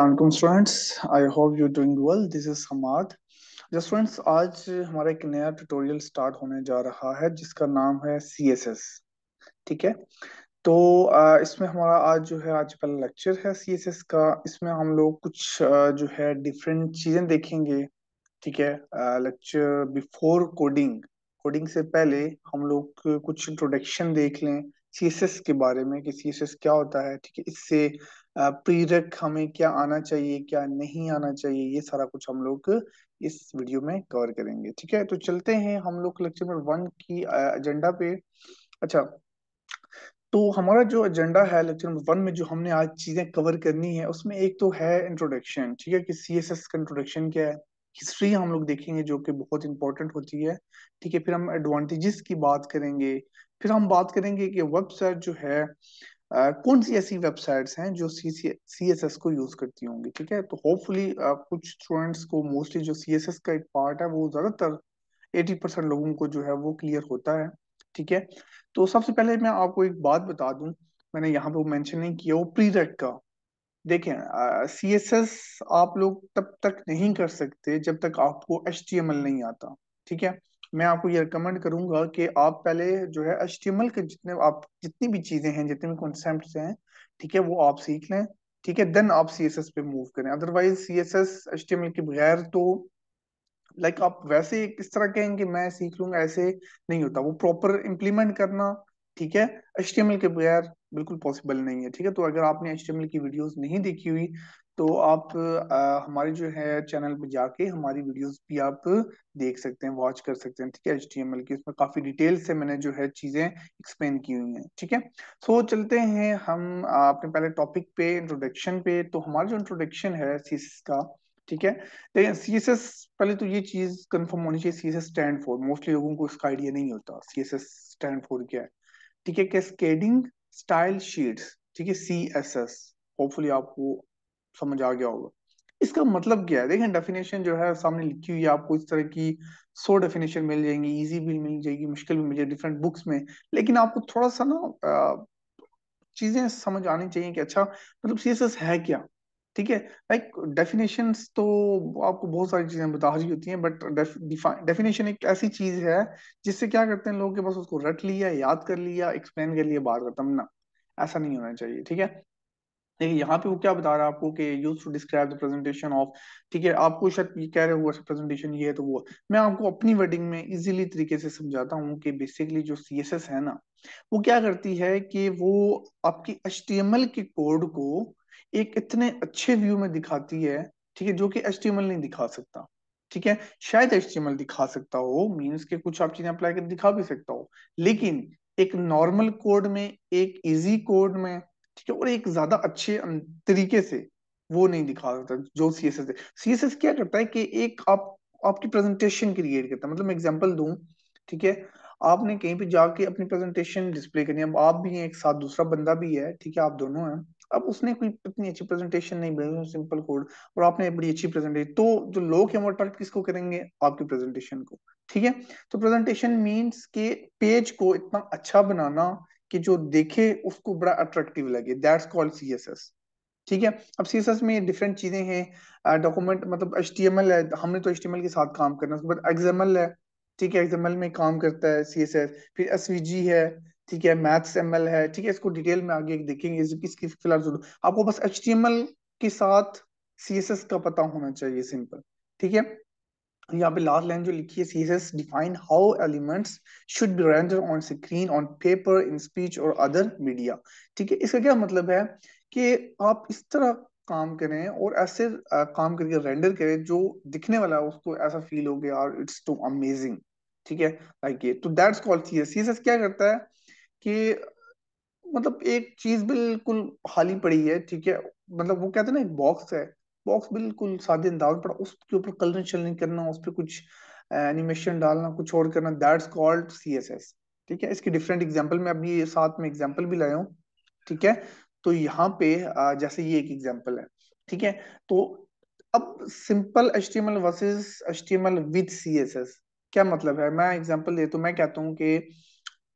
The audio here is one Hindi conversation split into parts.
अलकुम students I hope you doing well this is Hammad just friends आज हमारा एक नया ट्यूटोरियल स्टार्ट होने जा रहा है जिसका नाम है सी ठीक है तो इसमें हमारा आज जो है आज पहला लेक्चर है सी एस एस का इसमें हम लोग कुछ जो है डिफरेंट चीज़ें देखेंगे ठीक है लेक्चर बिफोर कोडिंग कोडिंग से पहले हम लोग कुछ इंट्रोडक्शन देख लें सीएसएस के बारे में कि सीएसएस क्या होता है ठीक है इससे प्रीरक हमें क्या आना चाहिए क्या नहीं आना चाहिए ये सारा कुछ हम लोग इस वीडियो में कवर करेंगे ठीक है तो चलते हैं हम लोग लेक्चर नंबर वन की एजेंडा पे अच्छा तो हमारा जो एजेंडा है लेक्चर नंबर वन में जो हमने आज चीजें कवर करनी है उसमें एक तो है इंट्रोडक्शन ठीक है कि सी का इंट्रोडक्शन क्या है हिस्ट्री हम लोग देखेंगे जो कि बहुत इंपॉर्टेंट होती है ठीक है फिर हम एडवांटेजेस की बात करेंगे फिर हम बात करेंगे कि वेबसाइट जो है आ, कौन सी ऐसी वेबसाइट्स हैं जो सी सी को यूज करती होंगी ठीक है तो होपफुली कुछ स्टूडेंट्स को मोस्टली जो सी एस एस का एक पार्ट है वो ज्यादातर एटी परसेंट लोगों को जो है वो क्लियर होता है ठीक है तो सबसे पहले मैं आपको एक बात बता दूं मैंने यहाँ पे मेंशन नहीं किया वो प्री रेड का देखें सी एस एस आप लोग तब तक नहीं कर सकते जब तक आपको एच टी एम एल नहीं आता ठीक है मैं आपको ये रिकमेंड करूंगा कि आप पहले जो है एच टी एम एल के जितने आप जितनी भी चीजें हैं जितने भी कॉन्सेप्ट हैं ठीक है वो आप सीख लें ठीक है देन आप सी एस एस पे मूव करें otherwise C S S H T M L के बगैर तो लाइक आप वैसे किस तरह कहें कि मैं सीख लूंगा ऐसे नहीं होता वो प्रॉपर इम्प्लीमेंट करना ठीक है एच टी एम एल के बगैर बिल्कुल पॉसिबल नहीं है ठीक है तो अगर आपने एच की वीडियोस नहीं देखी हुई तो आप आ, हमारे जो है चैनल पे जाके हमारी वीडियोस भी आप देख सकते हैं वॉच कर सकते हैं ठीक है एच की उसमें काफी डिटेल से मैंने जो है चीजें एक्सप्लेन की हुई हैं ठीक है सो so, चलते हैं हम आपने पहले टॉपिक पे इंट्रोडक्शन पे तो हमारा जो इंट्रोडक्शन है सीसीस का ठीक है लेकिन सी एस एस पहले तो ये चीज कन्फर्म होनी चाहिए C S S stand for mostly लोगों को इसका आइडिया नहीं होता C S S stand for क्या है ठीक है कैस्केडिंग स्टाइल शीट्स ठीक है सी एस एस होपफुली आपको समझ आ गया होगा इसका मतलब क्या है देखें डेफिनेशन जो है सामने लिखी हुई है आपको इस तरह की सो डेफिनेशन मिल जाएंगी इजी भी मिल जाएगी मुश्किल भी मिल जाएगी डिफरेंट बुक्स में लेकिन आपको थोड़ा सा ना चीजें समझ आनी चाहिए कि अच्छा मतलब सी है क्या ठीक है लाइक डेफिनेशन तो आपको बहुत सारी चीजें बता रही होती हैं बट डेफिनेशन एक ऐसी चीज है जिससे क्या करते हैं लोग के बस उसको रट लिया याद कर लिया एक्सप्लेन कर लिया बाहर खत्म ना ऐसा नहीं होना चाहिए ठीक है देखिए यहाँ पे वो क्या बता रहा है आपको कि use to describe the presentation of ठीक है आपको शायद ये कह रहे हो प्रेजेंटेशन ये है तो वो मैं आपको अपनी वेडिंग में इजीली तरीके से समझाता हूँ कि बेसिकली जो सी है ना वो क्या करती है कि वो आपकी एच के कोड को एक इतने अच्छे व्यू में दिखाती है ठीक है जो कि एच नहीं दिखा सकता ठीक है शायद एच दिखा सकता हो मीन्स के कुछ आप चीजें अप्लाई कर दिखा भी सकता हो लेकिन एक नॉर्मल कोड में एक इजी कोड में ठीक है और एक ज्यादा अच्छे अं, तरीके से वो नहीं दिखा सकता जो C S S C S S क्या करता है कि एक आप आपकी प्रेजेंटेशन क्रिएट करता है मतलब मैं एग्जाम्पल दू ठीक है आपने कहीं पे जाके अपनी प्रेजेंटेशन डिस्प्ले करनी है अब आप भी हैं एक साथ दूसरा बंदा भी है ठीक है आप दोनों हैं अब उसने कोई इतनी अच्छी प्रेजेंटेशन नहीं बनाई सिंपल कोड और आपने बड़ी अच्छी प्रेजेंटेशन तो जो लोग हैं वो अट्रैक्ट किसको करेंगे आपकी प्रेजेंटेशन को ठीक है तो प्रेजेंटेशन मींस के पेज को इतना अच्छा बनाना कि जो देखे उसको बड़ा अट्रैक्टिव लगे दैट्स कॉल्ड सीएसएस ठीक है अब सीएसएस में डिफरेंट चीजें हैं डॉक्यूमेंट मतलब एचटीएमएल है हमने तो एचटीएमएल के साथ काम करना उसके बाद एक्सएमएल है ठीक है एक्सएमएल में काम करता है सीएसएस फिर एसवीजी है ठीक है मैथ्स एम है ठीक है इसको डिटेल में आगे देखेंगे इसकी फिलहाल जरूर आपको बस एच के साथ सी का पता होना चाहिए सिंपल ठीक है यहाँ पे लास्ट लाइन जो लिखी है CSS define how elements should be render on screen on paper in speech और अदर मीडिया ठीक है इसका क्या मतलब है कि आप इस तरह काम करें और ऐसे काम करके रेंडर करें जो दिखने वाला है उसको ऐसा फील हो गया और इट्स टू अमेजिंग ठीक है लाइक ये तो दैट्स कॉल्ड सी सीएसएस क्या करता है कि मतलब एक चीज बिल्कुल खाली पड़ी है ठीक है मतलब वो कहते हैं ना एक बॉक्स है बॉक्स बिल्कुल सादे अंदाज में पड़ा उसके ऊपर कलर शलरिंग करना उस पर कुछ एनिमेशन डालना कुछ और करना दैट्स कॉल्ड सीएसएस ठीक है इसकी डिफरेंट एग्जाम्पल मैं अभी साथ में एग्जाम्पल भी लाया हूँ ठीक है तो यहाँ पे जैसे ये एक एग्जाम्पल है ठीक है तो अब simple H T M L versus H T M L with C S S क्या मतलब है मैं एग्जाम्पल दे तो मैं कहता हूँ कि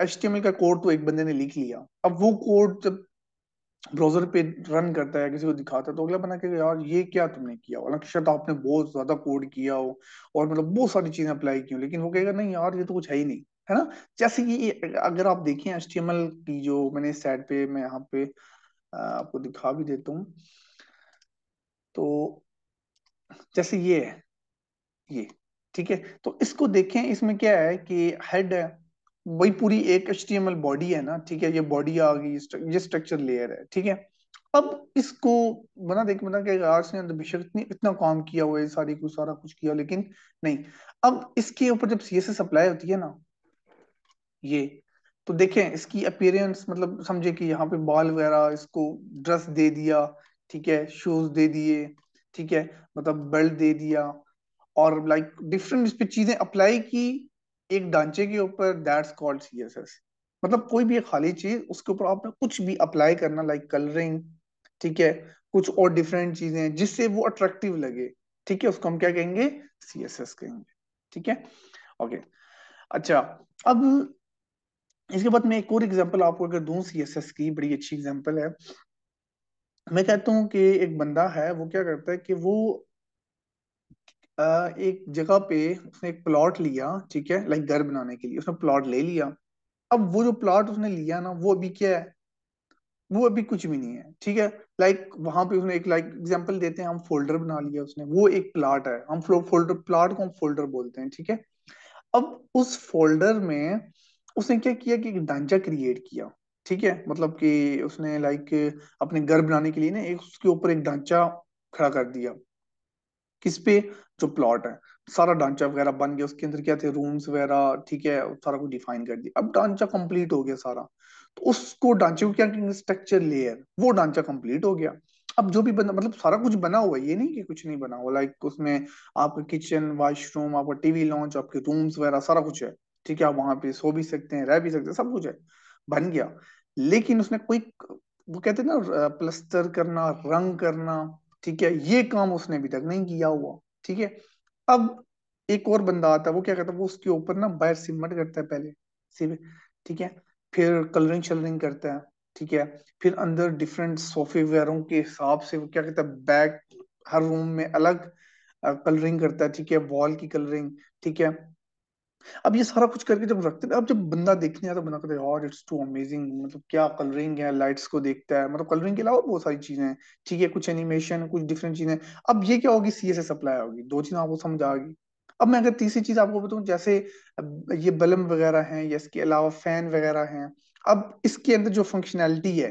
एच का कोड तो एक बंदे ने लिख लिया अब वो कोड जब ब्राउजर पे रन करता है किसी को दिखाता है तो अगला बना के यार ये क्या तुमने किया हो तो शायद आपने बहुत ज्यादा कोड किया हो और मतलब बहुत सारी चीजें अप्लाई की हो लेकिन वो कहेगा नहीं यार ये तो कुछ है ही नहीं है ना जैसे कि अगर आप देखें एच की जो मैंने साइड पे मैं यहाँ पे आपको दिखा भी देता हूँ तो जैसे ये है ये ठीक है तो इसको देखें इसमें क्या है कि हेड है वही पूरी एक एच बॉडी है ना ठीक है ये बॉडी आ गई ये स्ट्रक्चर लेयर है ठीक है अब इसको बना देख बना के आर्ट्स ने बेशक इतनी इतना काम किया हुआ है सारी कुछ सारा कुछ किया लेकिन नहीं अब इसके ऊपर जब सीएसए सप्लाई होती है ना ये तो देखें इसकी अपीयरेंस मतलब समझे कि यहाँ पे बाल वगैरह इसको ड्रेस दे दिया ठीक है शूज दे दिए ठीक है मतलब बेल्ट दे दिया और लाइक डिफरेंट इस पे चीजें अप्लाई की एक ढांचे के ऊपर दैट्स कॉल्ड सीएसएस मतलब कोई भी खाली चीज उसके ऊपर आपने कुछ भी अप्लाई करना लाइक कलरिंग ठीक है कुछ और डिफरेंट चीजें जिससे वो अट्रैक्टिव लगे ठीक है उसको हम क्या कहेंगे सीएसएस कहेंगे ठीक है ओके अच्छा अब इसके बाद मैं एक और एग्जांपल आपको अगर दूं सीएसएस की बड़ी अच्छी एग्जांपल है मैं कहता हूँ कि एक बंदा है वो क्या करता है कि वो एक जगह पे उसने एक प्लॉट लिया ठीक है लाइक घर बनाने के लिए उसने प्लॉट ले लिया अब वो जो प्लॉट उसने लिया ना वो अभी क्या है वो अभी कुछ भी नहीं है ठीक है लाइक वहां पे उसने एक लाइक एग्जांपल देते हैं हम फोल्डर बना लिया उसने वो एक प्लॉट है हम फोल्डर प्लॉट को हम फोल्डर बोलते हैं ठीक है अब उस फोल्डर में उसने क्या किया कि एक ढांचा क्रिएट किया ठीक है मतलब कि उसने लाइक अपने घर बनाने के लिए ना एक उसके ऊपर एक ढांचा खड़ा कर दिया किस पे जो प्लॉट है सारा ढांचा वगैरह बन गया उसके अंदर क्या थे रूम्स वगैरह ठीक है सारा कुछ डिफाइन कर दिया अब ढांचा कंप्लीट हो गया सारा तो उसको ढांचे को क्या कहेंगे स्ट्रक्चर लेयर वो ढांचा कंप्लीट हो गया अब जो भी बना मतलब सारा कुछ बना हुआ है ये नहीं कि कुछ नहीं बना हुआ लाइक उसमें आपका किचन वॉशरूम आपका टीवी लॉन्च आपके रूम्स वगैरह सारा कुछ है ठीक है आप वहां पे सो भी सकते हैं रह भी सकते हैं सब कुछ है बन गया लेकिन उसने कोई वो कहते हैं ना प्लस्तर करना रंग करना ठीक है ये काम उसने अभी तक नहीं किया हुआ ठीक है अब एक और बंदा आता है वो क्या करता है वो उसके ऊपर ना बाहर सिमट करता है पहले ठीक है फिर कलरिंग शलरिंग करता है ठीक है फिर अंदर डिफरेंट सॉफ्टवेयरों के हिसाब से वो क्या कहता है बैक हर रूम में अलग कलरिंग करता है ठीक है वॉल की कलरिंग ठीक है अब ये सारा कुछ करके जब रखते अब जब बंदा देखने आता है बंदा कहता है इट्स टू अमेजिंग मतलब क्या कलरिंग है लाइट्स को देखता है मतलब कलरिंग के अलावा बहुत सारी चीजें हैं ठीक है कुछ एनिमेशन कुछ डिफरेंट चीजें अब ये क्या होगी सी एस सप्लाई होगी दो चीजें आपको समझ आएगी अब मैं अगर तीसरी चीज आपको बताऊं जैसे ये बलम वगैरह हैं या इसके अलावा फैन वगैरह हैं अब इसके अंदर जो फंक्शनैलिटी है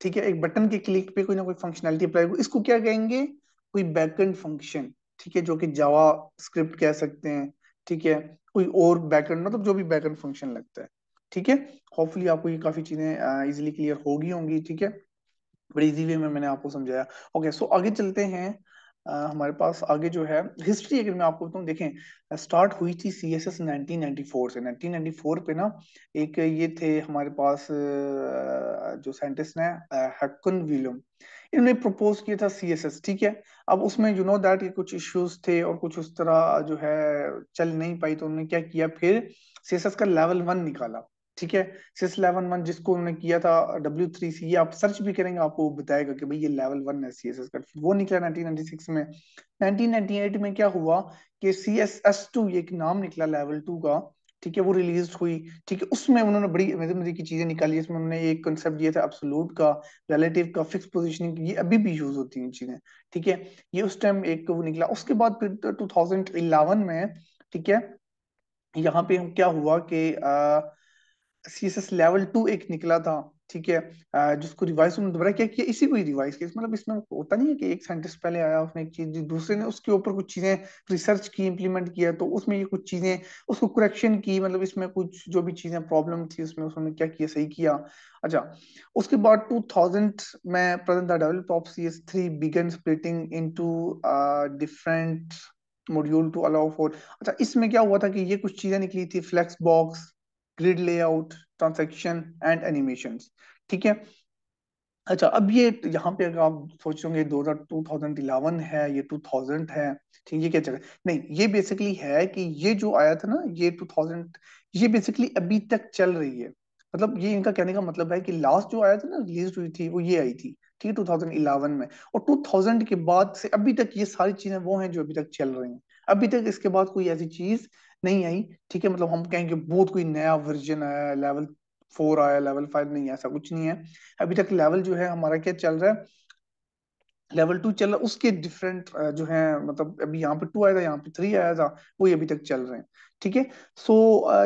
ठीक है एक बटन के क्लिक पे कोई ना कोई फंक्शनैलिटी अप्लाई होगी इसको क्या कहेंगे कोई बैकएंड फंक्शन ठीक है जो कि जावा स्क्रिप्ट कह सकते हैं ठीक है कोई और बैकएंड मतलब तो जो भी बैकएंड फंक्शन लगता है ठीक है होपफुली आपको ये काफी चीजें इजिली क्लियर होगी होंगी ठीक है बड़ी इजी वे में मैंने आपको समझाया ओके सो आगे चलते हैं आ, हमारे पास आगे जो है हिस्ट्री अगर मैं आपको बताऊं देखें स्टार्ट हुई थी सी एस एस से 1994 पे ना एक ये थे हमारे पास जो साइंटिस्ट हैं हैकन विलियम इन्होंने प्रपोज किया था सी एस एस ठीक है अब उसमें यू नो दैट कुछ इश्यूज थे और कुछ उस तरह जो है चल नहीं पाई तो उन्होंने क्या किया फिर सी एस एस का लेवल वन निकाला ठीक है सीएस लेवल वन जिसको उन्होंने किया था डब्ल्यू थ्री सी आप सर्च भी करेंगे आपको बताएगा कि भाई ये लेवल वन है सी एस एस का वो निकला नाइनटीन में नाइनटीन में क्या हुआ कि सी एस एस टू एक नाम निकला लेवल टू का ठीक है वो रिलीज हुई ठीक है उसमें उन्होंने बड़ी मजे मतलब मजे की चीजें निकाली इसमें उन्होंने एक कंसेप्ट दिया था अब्सोल्यूट का रिलेटिव का फिक्स पोजिशनिंग ये अभी भी यूज होती है चीजें ठीक है ये उस टाइम एक वो निकला उसके बाद फिर टू तो में ठीक है यहाँ पे क्या हुआ कि C S S level two एक निकला था ठीक है जिसको रिवाइज उन्होंने दोबारा क्या किया इसी को ही रिवाइज किया मतलब इसमें होता नहीं है कि एक साइंटिस्ट पहले आया उसने एक चीज दूसरे ने उसके ऊपर कुछ चीजें रिसर्च की इंप्लीमेंट किया तो उसमें ये कुछ चीजें उसको करेक्शन की मतलब इसमें कुछ जो भी चीजें प्रॉब्लम थी उसमें उसने क्या किया सही किया अच्छा उसके बाद टू थाउजेंड में present the develop of C S three began splitting into different module to allow for अच्छा इसमें क्या हुआ था कि ये कुछ चीजें निकली थी flex box grid layout transition and animation ठीक है अच्छा अब ये यहाँ पे अगर आप सोच रहे दो हजार टू थाउजेंड इलेवन है ये टू थाउजेंड है ठीक है क्या चल रहा है नहीं ये बेसिकली है कि ये जो आया था ना ये टू थाउजेंड ये बेसिकली अभी तक चल रही है मतलब ये इनका कहने का मतलब है कि लास्ट जो आया था ना रिलीज हुई थी वो ये आई थी ठीक है 2011 में और 2000 के बाद से अभी तक ये सारी चीजें वो हैं जो अभी तक चल रही हैं अभी तक इसके बाद कोई ऐसी चीज नहीं आई ठीक है मतलब हम कहेंगे बहुत कोई नया वर्जन आया लेवल फोर आया लेवल फाइव नहीं ऐसा कुछ नहीं है अभी तक लेवल जो है हमारा क्या चल रहा है लेवल टू चल रहा उसके डिफरेंट जो है मतलब अभी यहाँ पे टू आया था यहाँ पे थ्री आया था वही अभी तक चल रहे हैं ठीक है सो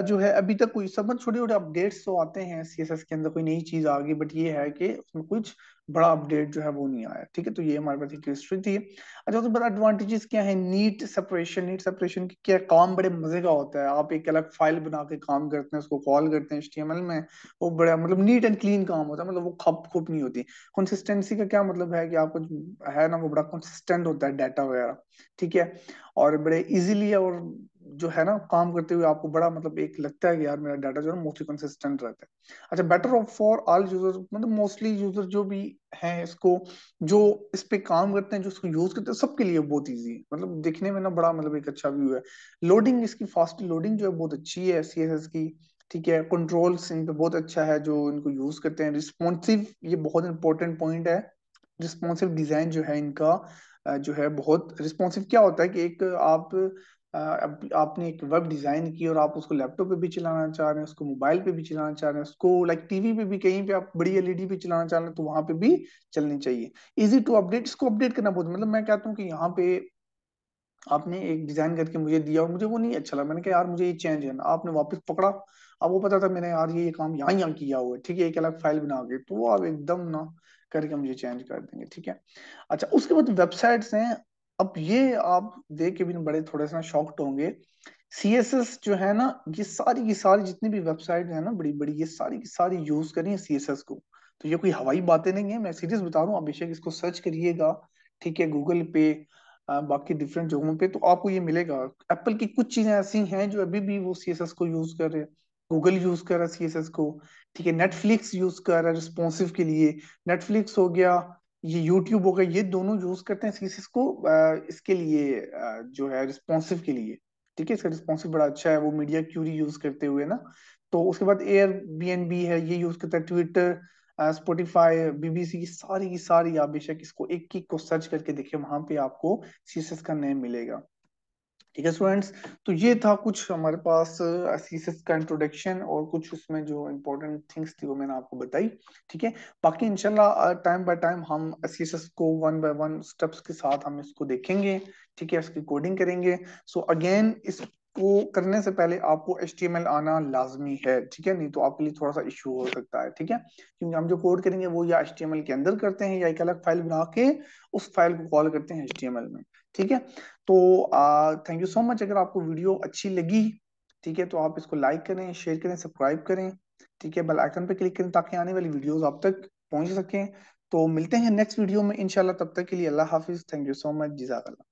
जो है अभी तक कोई सब छोटे छोटे अपडेट्स तो आते हैं सी के अंदर कोई नई चीज आ गई बट ये है कि उसमें कुछ बड़ा अपडेट जो है वो नहीं आया ठीक है तो ये हमारे पास एक हिस्ट्री थी अच्छा उसके तो बड़ा एडवांटेजेस क्या है नीट सेपरेशन नीट सेपरेशन की क्या काम बड़े मजे का होता है आप एक अलग फाइल बना के काम करते हैं उसको कॉल करते हैं एच में वो बड़ा मतलब नीट एंड क्लीन काम होता है मतलब वो खप खुप नहीं होती कंसिस्टेंसी का क्या मतलब है कि आपको है ना वो बड़ा कंसिस्टेंट होता है डाटा वगैरह ठीक है और बड़े इजिली और जो है ना काम करते हुए आपको बड़ा मतलब एक लगता है कि यार मेरा डाटा जो है मोस्टली कंसिस्टेंट रहता है अच्छा better of for all user मतलब मोस्टली यूजर जो भी हैं इसको जो इस पे काम करते हैं जो इसको यूज करते हैं सबके लिए बहुत ईजी है मतलब दिखने में ना बड़ा मतलब एक अच्छा व्यू है लोडिंग इसकी फास्ट लोडिंग जो है बहुत अच्छी है सी की ठीक है कंट्रोल्स इन पे बहुत अच्छा है जो इनको यूज करते हैं रिस्पॉन्सिव ये बहुत इंपॉर्टेंट पॉइंट है रिस्पॉन्सिव डिजाइन जो है इनका जो है बहुत रिस्पॉन्सिव क्या होता है कि एक आप आपने एक वेब डिजाइन की और आप उसको लैपटॉप पे भी चलाना चाह रहे हैं उसको मोबाइल पे भी चलाना चाह रहे हैं उसको लाइक टीवी पे भी कहीं पे आप बड़ी एलईडी e पे चलाना चाह रहे हैं तो वहां पे भी चलनी चाहिए इजी टू अपडेट इसको अपडेट करना बहुत मतलब मैं कहता हूँ कि यहाँ पे आपने एक डिजाइन करके मुझे दिया और मुझे वो नहीं अच्छा लगा मैंने कहा यार मुझे ये चेंज है आपने वापस पकड़ा अब वो पता था मैंने यार ये, ये काम यहाँ यहाँ किया हुआ है ठीक है एक अलग फाइल बना के तो आप एकदम ना करके मुझे चेंज कर देंगे ठीक है अच्छा उसके बाद वेबसाइट्स हैं अब ये आप देख के भी बड़े थोड़े से शॉक्ड होंगे सी एस एस जो है ना ये सारी की सारी जितनी भी वेबसाइट है ना बड़ी बड़ी ये सारी की सारी यूज करें सी एस एस को तो ये कोई हवाई बातें नहीं है मैं सीरियस बता रहा हूँ अभिषेक इसको सर्च करिएगा ठीक है गूगल पे बाकी डिफरेंट जगहों पे तो आपको ये मिलेगा एप्पल की कुछ चीजें ऐसी हैं जो अभी भी वो सी को यूज कर रहे हैं गूगल यूज कर रहा है सी को ठीक है नेटफ्लिक्स यूज कर रहा है रिस्पॉन्सिव के लिए नेटफ्लिक्स हो गया ये यूट्यूब हो गया ये दोनों यूज करते हैं सीसीस को इसके लिए जो है रिस्पॉन्सिव के लिए ठीक है इसका रिस्पॉन्सिव बड़ा अच्छा है वो मीडिया क्यूरी यूज करते हुए ना तो उसके बाद एयर बी एन बी है ये यूज करता है ट्विटर स्पोटिफाई बीबीसी की सारी की सारी आप बेशक इसको एक एक को सर्च करके देखिए वहां पे आपको सीसीस का नेम मिलेगा ठीक है स्टूडेंट्स तो ये था कुछ हमारे पास असीसिस uh, का इंट्रोडक्शन और कुछ उसमें जो इम्पोर्टेंट थिंग्स थी वो मैंने आपको बताई ठीक है बाकी इनशाला टाइम बाय टाइम हम असीसिस को वन बाय वन स्टेप्स के साथ हम इसको देखेंगे ठीक है इसकी कोडिंग करेंगे सो so, अगेन इसको करने से पहले आपको एच आना लाजमी है ठीक है नहीं तो आपके लिए थोड़ा सा इशू हो सकता है ठीक है क्योंकि हम जो कोड करेंगे वो या एच के अंदर करते हैं या एक अलग फाइल बना के उस फाइल को कॉल करते हैं एच में ठीक है तो थैंक यू सो मच अगर आपको वीडियो अच्छी लगी ठीक है तो आप इसको लाइक करें शेयर करें सब्सक्राइब करें ठीक है बेल आइकन पर क्लिक करें ताकि आने वाली वीडियोस आप तक पहुंच सकें तो मिलते हैं नेक्स्ट वीडियो में इंशाल्लाह तब तक के लिए अल्लाह हाफिज थैंक यू सो मच जिजाक